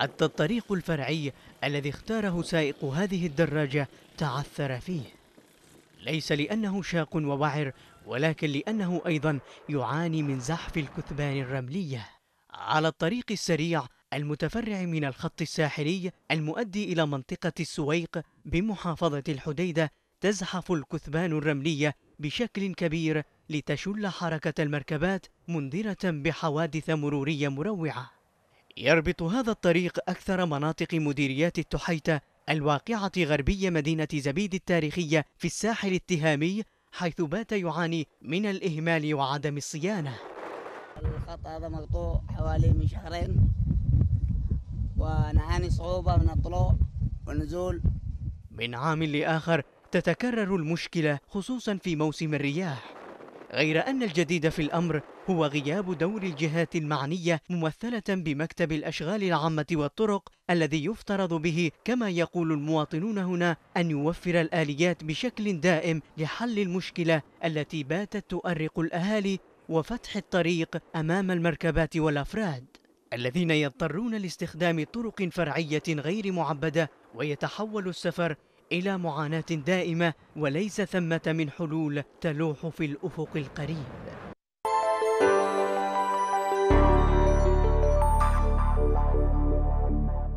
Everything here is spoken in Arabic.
حتى الطريق الفرعي الذي اختاره سائق هذه الدراجة تعثر فيه ليس لأنه شاق ووعر ولكن لأنه أيضا يعاني من زحف الكثبان الرملية على الطريق السريع المتفرع من الخط الساحلي المؤدي إلى منطقة السويق بمحافظة الحديدة تزحف الكثبان الرملية بشكل كبير لتشل حركة المركبات منذرة بحوادث مرورية مروعة يربط هذا الطريق أكثر مناطق مديريات التحيتة الواقعة غربي مدينة زبيد التاريخية في الساحل التهامي حيث بات يعاني من الإهمال وعدم الصيانة الخط هذا مقطوع حوالي من شهرين ونعاني صعوبة من الطلوع والنزول من عام لآخر تتكرر المشكلة خصوصا في موسم الرياح غير أن الجديد في الأمر هو غياب دور الجهات المعنية ممثلة بمكتب الأشغال العامة والطرق الذي يفترض به كما يقول المواطنون هنا أن يوفر الآليات بشكل دائم لحل المشكلة التي باتت تؤرق الأهالي وفتح الطريق أمام المركبات والأفراد الذين يضطرون لاستخدام طرق فرعية غير معبدة ويتحول السفر إلى معاناة دائمة وليس ثمة من حلول تلوح في الأفق القريب